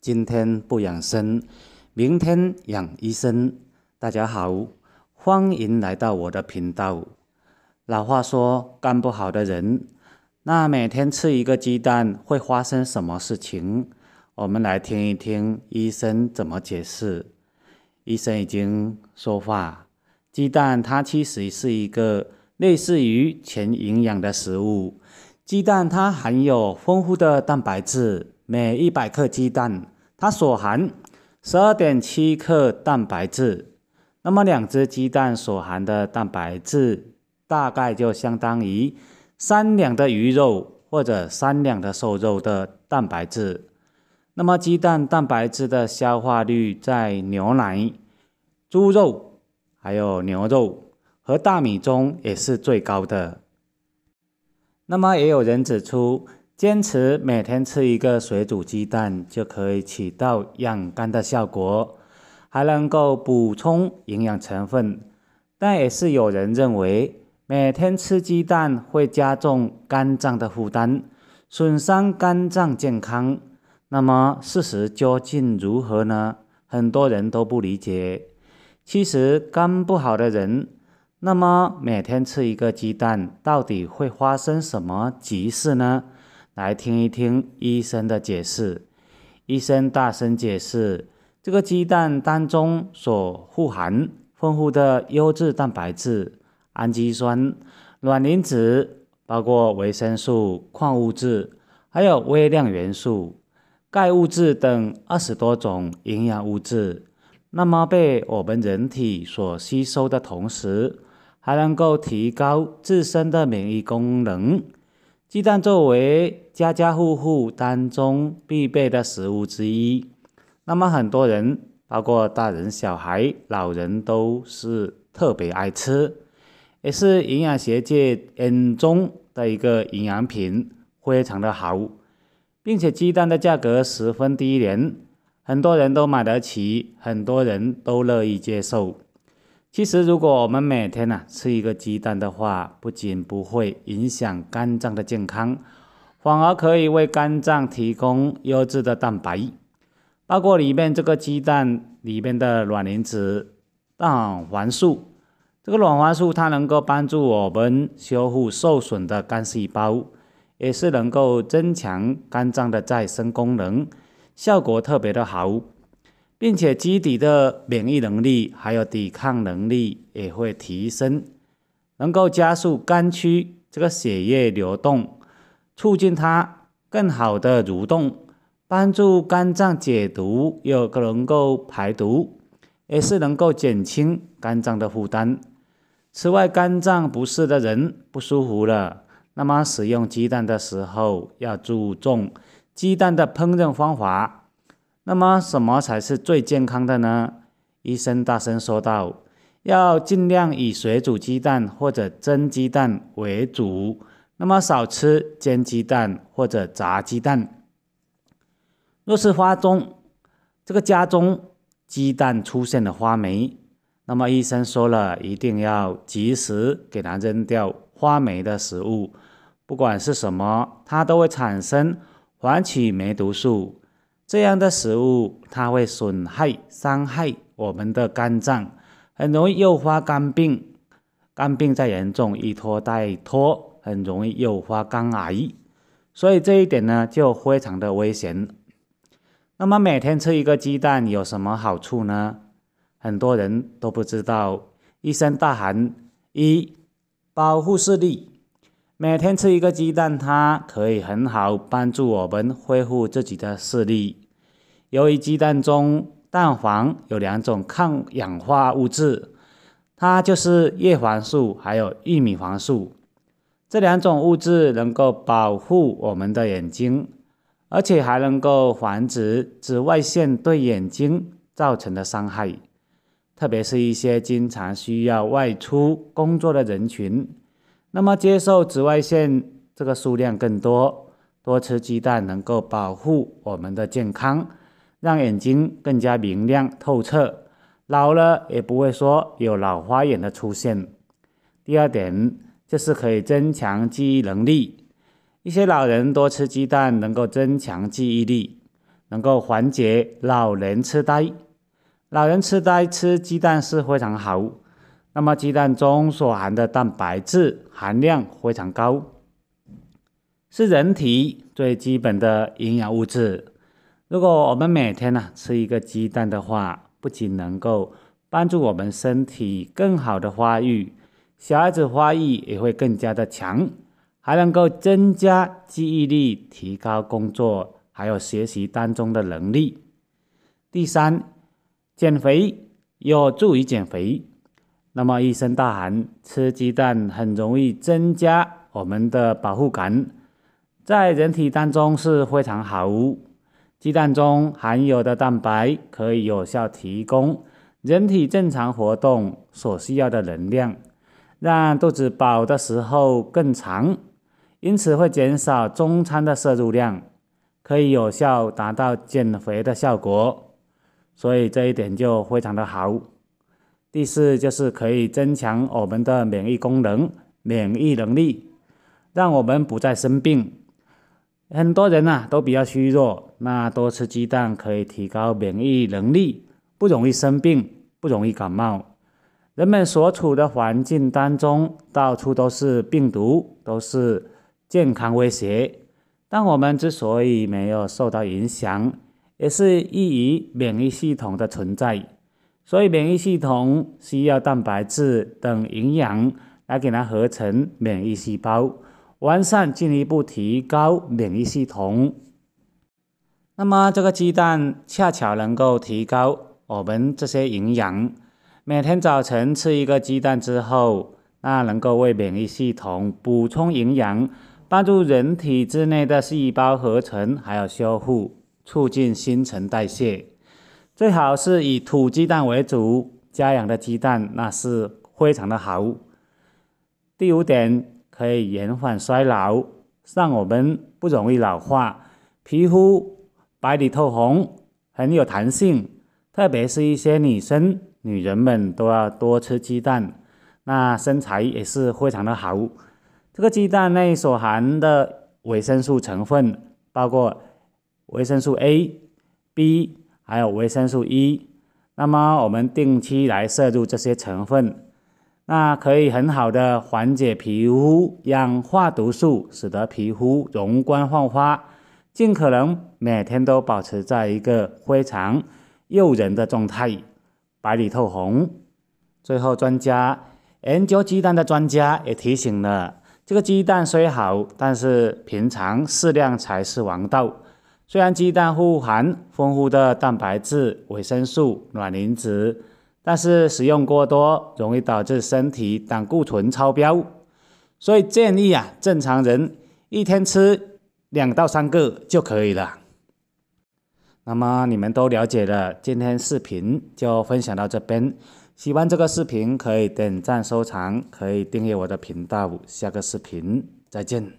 今天不养生，明天养医生。大家好，欢迎来到我的频道。老话说，肝不好的人，那每天吃一个鸡蛋会发生什么事情？我们来听一听医生怎么解释。医生已经说话，鸡蛋它其实是一个类似于全营养的食物。鸡蛋它含有丰富的蛋白质。每一百克鸡蛋，它所含十二点七克蛋白质。那么，两只鸡蛋所含的蛋白质，大概就相当于三两的鱼肉或者三两的瘦肉的蛋白质。那么，鸡蛋蛋白质的消化率在牛奶、猪肉、还有牛肉和大米中也是最高的。那么，也有人指出。坚持每天吃一个水煮鸡蛋，就可以起到养肝的效果，还能够补充营养成分。但也是有人认为，每天吃鸡蛋会加重肝脏的负担，损伤肝脏健康。那么事实究竟如何呢？很多人都不理解。其实肝不好的人，那么每天吃一个鸡蛋，到底会发生什么急事呢？来听一听医生的解释。医生大声解释：，这个鸡蛋当中所富含丰富的优质蛋白质、氨基酸、卵磷脂，包括维生素、矿物质，还有微量元素、钙物质等二十多种营养物质。那么被我们人体所吸收的同时，还能够提高自身的免疫功能。鸡蛋作为家家户户当中必备的食物之一，那么很多人，包括大人、小孩、老人，都是特别爱吃，也是营养学界眼中的一个营养品，非常的好，并且鸡蛋的价格十分低廉，很多人都买得起，很多人都乐意接受。其实，如果我们每天呢吃一个鸡蛋的话，不仅不会影响肝脏的健康，反而可以为肝脏提供优质的蛋白，包括里面这个鸡蛋里面的卵磷脂、蛋黄素。这个卵黄素它能够帮助我们修复受损的肝细胞，也是能够增强肝脏的再生功能，效果特别的好。并且，基底的免疫能力还有抵抗能力也会提升，能够加速肝区这个血液流动，促进它更好的蠕动，帮助肝脏解毒，又能够排毒，也是能够减轻肝脏的负担。此外，肝脏不适的人不舒服了，那么使用鸡蛋的时候要注重鸡蛋的烹饪方法。那么什么才是最健康的呢？医生大声说道：“要尽量以水煮鸡蛋或者蒸鸡蛋为主，那么少吃煎鸡蛋或者炸鸡蛋。若是花中这个家中鸡蛋出现了发霉，那么医生说了一定要及时给它扔掉发霉的食物，不管是什么，它都会产生黄曲霉毒素。”这样的食物它会损害、伤害我们的肝脏，很容易诱发肝病。肝病再严重，一拖再拖，很容易诱发肝癌，所以这一点呢就非常的危险。那么每天吃一个鸡蛋有什么好处呢？很多人都不知道。医生大喊：一保护视力。每天吃一个鸡蛋，它可以很好帮助我们恢复自己的视力。由于鸡蛋中蛋黄有两种抗氧化物质，它就是叶黄素还有玉米黄素，这两种物质能够保护我们的眼睛，而且还能够防止紫外线对眼睛造成的伤害。特别是一些经常需要外出工作的人群。那么接受紫外线这个数量更多，多吃鸡蛋能够保护我们的健康，让眼睛更加明亮透彻，老了也不会说有老花眼的出现。第二点就是可以增强记忆能力，一些老人多吃鸡蛋能够增强记忆力，能够缓解老年痴呆。老人痴呆吃鸡蛋是非常好。那么，鸡蛋中所含的蛋白质含量非常高，是人体最基本的营养物质。如果我们每天呢吃一个鸡蛋的话，不仅能够帮助我们身体更好的发育，小孩子发育也会更加的强，还能够增加记忆力，提高工作还有学习当中的能力。第三，减肥要注意减肥。那么，一身大汗，吃鸡蛋很容易增加我们的饱腹感，在人体当中是非常好鸡蛋中含有的蛋白可以有效提供人体正常活动所需要的能量，让肚子饱的时候更长，因此会减少中餐的摄入量，可以有效达到减肥的效果。所以这一点就非常的好。第四就是可以增强我们的免疫功能、免疫能力，让我们不再生病。很多人呢都比较虚弱，那多吃鸡蛋可以提高免疫能力，不容易生病，不容易感冒。人们所处的环境当中，到处都是病毒，都是健康威胁。但我们之所以没有受到影响，也是益于免疫系统的存在。所以，免疫系统需要蛋白质等营养来给它合成免疫细胞，完善进一步提高免疫系统。那么，这个鸡蛋恰巧能够提高我们这些营养。每天早晨吃一个鸡蛋之后，那能够为免疫系统补充营养，帮助人体之内的细胞合成还有修复，促进新陈代谢。最好是以土鸡蛋为主，家养的鸡蛋那是非常的好。第五点可以延缓衰老，让我们不容易老化，皮肤白里透红，很有弹性。特别是一些女生、女人们都要多吃鸡蛋，那身材也是非常的好。这个鸡蛋内所含的维生素成分包括维生素 A、B。还有维生素 E，那么我们定期来摄入这些成分，那可以很好的缓解皮肤氧化毒素，使得皮肤容光焕发，尽可能每天都保持在一个非常诱人的状态，白里透红。最后，专家研究鸡蛋的专家也提醒了：这个鸡蛋虽好，但是平常适量才是王道。虽然鸡蛋富含丰富的蛋白质、维生素、卵磷脂，但是食用过多容易导致身体胆固醇超标，所以建议啊，正常人一天吃两到三个就可以了。那么你们都了解了，今天视频就分享到这边。喜欢这个视频可以点赞、收藏，可以订阅我的频道。下个视频再见。